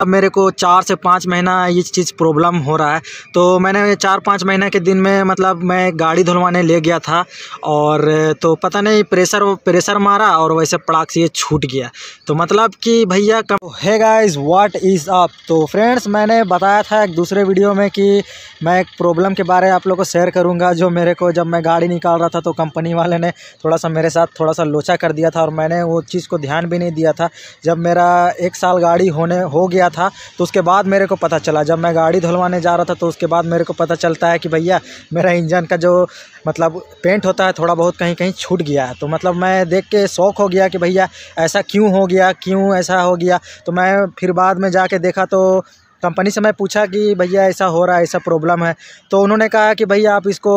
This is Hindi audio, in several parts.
अब मेरे को चार से पाँच महीना ये चीज़ प्रॉब्लम हो रहा है तो मैंने चार पाँच महीने के दिन में मतलब मैं गाड़ी धुलवाने ले गया था और तो पता नहीं प्रेशर प्रेशर मारा और वैसे पड़ाक से ये छूट गया तो मतलब कि भैया कम है गाइस व्हाट इज़ अप तो फ्रेंड्स तो मैंने बताया था एक दूसरे वीडियो में कि मैं एक प्रॉब्लम के बारे में आप लोग को शेयर करूँगा जो मेरे को जब मैं गाड़ी निकाल रहा था तो कंपनी वाले ने थोड़ा सा मेरे साथ थोड़ा सा लोचा कर दिया था और मैंने वो चीज़ को ध्यान भी नहीं दिया था जब मेरा एक साल गाड़ी होने हो गया गया था तो उसके बाद मेरे को पता चला जब मैं गाड़ी धुलवाने जा रहा था तो उसके बाद मेरे को पता चलता है कि भैया मेरा इंजन का जो मतलब पेंट होता है थोड़ा बहुत कहीं कहीं छूट गया है तो मतलब मैं देख के शौक हो गया कि भैया ऐसा क्यों हो गया क्यों ऐसा हो गया तो मैं फिर बाद में जाके देखा तो कंपनी से मैं पूछा कि भैया ऐसा हो रहा है ऐसा प्रॉब्लम है तो उन्होंने कहा कि भैया आप इसको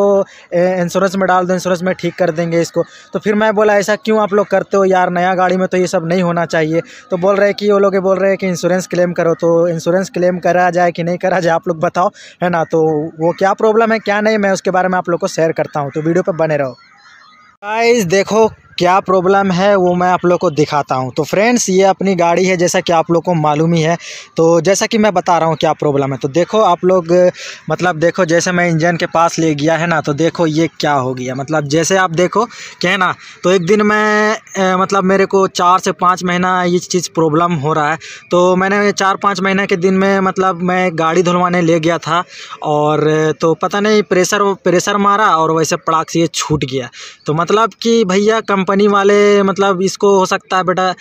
इंश्योरेंस में डाल दो इंश्योरेंस में ठीक कर देंगे इसको तो फिर मैं बोला ऐसा क्यों आप लोग करते हो यार नया गाड़ी में तो ये सब नहीं होना चाहिए तो बोल रहे कि वो लोग बोल रहे हैं कि इंश्योरेंस क्लेम करो तो इंश्योरेंस क्लेम करा जाए कि नहीं करा जाए आप लोग बताओ है ना तो वो क्या प्रॉब्लम है क्या नहीं मैं उसके बारे में आप लोग को शेयर करता हूँ तो वीडियो पर बने रहो गाइस देखो क्या प्रॉब्लम है वो मैं आप लोग को दिखाता हूँ तो फ्रेंड्स ये अपनी गाड़ी है जैसा कि आप लोग को मालूम ही है तो जैसा कि मैं बता रहा हूँ क्या प्रॉब्लम है तो देखो आप लोग मतलब देखो जैसे मैं इंजन के पास ले गया है ना तो देखो ये क्या हो गया मतलब जैसे आप देखो क्या है ना तो एक दिन मैं मतलब मेरे को चार से पाँच महीना ये चीज़ प्रॉब्लम हो रहा है तो मैंने चार पाँच महीने के दिन में मतलब मैं गाड़ी धुलवाने ले गया था और तो पता नहीं प्रेशर प्रेशर मारा और वैसे पड़ाक से ये छूट गया तो मतलब कि भैया कंपनी वाले मतलब इसको हो सकता है बेटा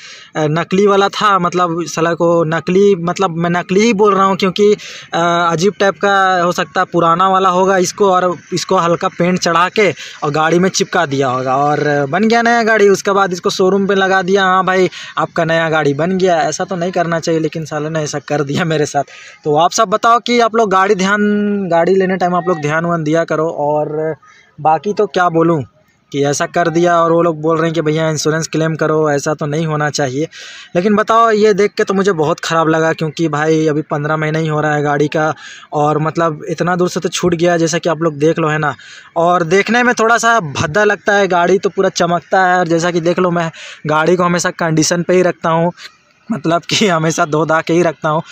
नकली वाला था मतलब सलाह को नकली मतलब मैं नकली ही बोल रहा हूँ क्योंकि अजीब टाइप का हो सकता है पुराना वाला होगा इसको और इसको हल्का पेंट चढ़ा के और गाड़ी में चिपका दिया होगा और बन गया नया गाड़ी उसके बाद इसको उसको शोरूम पे लगा दिया हाँ भाई आपका नया गाड़ी बन गया ऐसा तो नहीं करना चाहिए लेकिन सालों ने ऐसा कर दिया मेरे साथ तो आप सब बताओ कि आप लोग गाड़ी ध्यान गाड़ी लेने टाइम आप लोग ध्यान वन दिया करो और बाकी तो क्या बोलूँ कि ऐसा कर दिया और वो लोग बोल रहे हैं कि भैया इंश्योरेंस क्लेम करो ऐसा तो नहीं होना चाहिए लेकिन बताओ ये देख के तो मुझे बहुत ख़राब लगा क्योंकि भाई अभी पंद्रह महीना ही हो रहा है गाड़ी का और मतलब इतना दूर से तो छूट गया जैसा कि आप लोग देख लो है ना और देखने में थोड़ा सा भद्दा लगता है गाड़ी तो पूरा चमकता है और जैसा कि देख लो मैं गाड़ी को हमेशा कंडीशन पर ही रखता हूँ मतलब कि हमेशा धो धा के ही रखता हूँ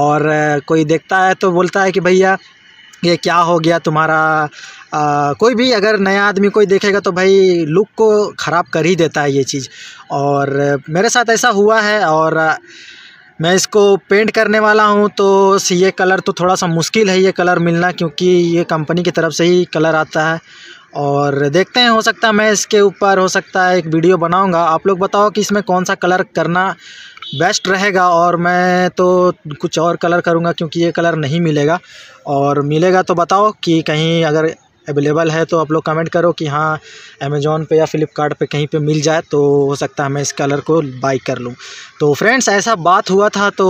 और कोई देखता है तो बोलता है कि भैया ये क्या हो गया तुम्हारा कोई भी अगर नया आदमी कोई देखेगा तो भाई लुक को ख़राब कर ही देता है ये चीज़ और मेरे साथ ऐसा हुआ है और मैं इसको पेंट करने वाला हूँ तो ये कलर तो थोड़ा सा मुश्किल है ये कलर मिलना क्योंकि ये कंपनी की तरफ से ही कलर आता है और देखते हैं हो सकता है मैं इसके ऊपर हो सकता है एक वीडियो बनाऊंगा आप लोग बताओ कि इसमें कौन सा कलर करना बेस्ट रहेगा और मैं तो कुछ और कलर करूँगा क्योंकि ये कलर नहीं मिलेगा और मिलेगा तो बताओ कि कहीं अगर अवेलेबल है तो आप लोग कमेंट करो कि हाँ अमेज़ोन पे या फ्लिपकार्ट पे कहीं पे मिल जाए तो हो सकता है मैं इस कलर को बाई कर लूँ तो फ्रेंड्स ऐसा बात हुआ था तो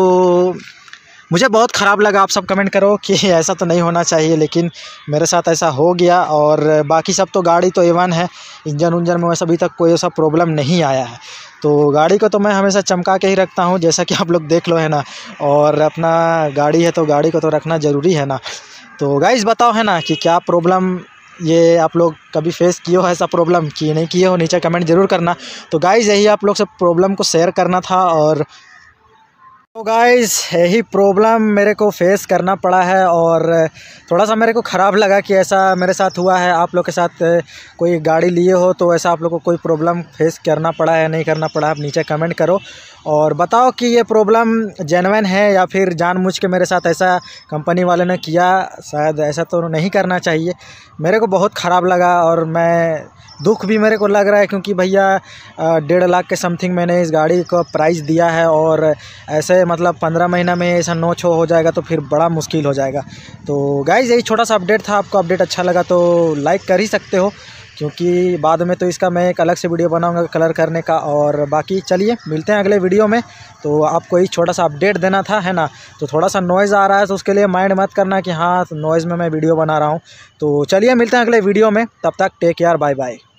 मुझे बहुत ख़राब लगा आप सब कमेंट करो कि ऐसा तो नहीं होना चाहिए लेकिन मेरे साथ ऐसा हो गया और बाकी सब तो गाड़ी तो एवन है इंजन उंजन में वैसे अभी तक कोई ऐसा प्रॉब्लम नहीं आया है तो गाड़ी को तो मैं हमेशा चमका के ही रखता हूँ जैसा कि आप लोग देख लो है ना और अपना गाड़ी है तो गाड़ी को तो रखना ज़रूरी है ना तो गाइज़ बताओ है ना कि क्या प्रॉब्लम ये आप लोग कभी फेस किए हो ऐसा प्रॉब्लम कि नहीं किए हो नीचे कमेंट ज़रूर करना तो गाइज़ यही आप लोग से प्रॉब्लम को शेयर करना था और तो गाइज यही प्रॉब्लम मेरे को फेस करना पड़ा है और थोड़ा सा मेरे को ख़राब लगा कि ऐसा मेरे साथ हुआ है आप लोग के साथ कोई गाड़ी लिए हो तो ऐसा आप लोग को कोई प्रॉब्लम फेस करना पड़ा है नहीं करना पड़ा आप नीचे कमेंट करो और बताओ कि ये प्रॉब्लम जेनवन है या फिर जानबूझ के मेरे साथ ऐसा कंपनी वाले ने किया शायद ऐसा तो नहीं करना चाहिए मेरे को बहुत ख़राब लगा और मैं दुख भी मेरे को लग रहा है क्योंकि भैया डेढ़ लाख के समथिंग मैंने इस गाड़ी को प्राइस दिया है और ऐसे मतलब पंद्रह महीना में ऐसा नो छो हो जाएगा तो फिर बड़ा मुश्किल हो जाएगा तो गाइज़ यही छोटा सा अपडेट था आपको अपडेट अच्छा लगा तो लाइक कर ही सकते हो क्योंकि बाद में तो इसका मैं एक अलग से वीडियो बनाऊंगा कलर करने का और बाकी चलिए मिलते हैं अगले वीडियो में तो आपको एक छोटा सा अपडेट देना था है ना तो थोड़ा सा नॉइज़ आ रहा है तो उसके लिए माइंड मत करना कि हाँ नॉइज़ में मैं वीडियो बना रहा हूँ तो चलिए मिलते हैं अगले वीडियो में तब तक टेक केयर बाय बाय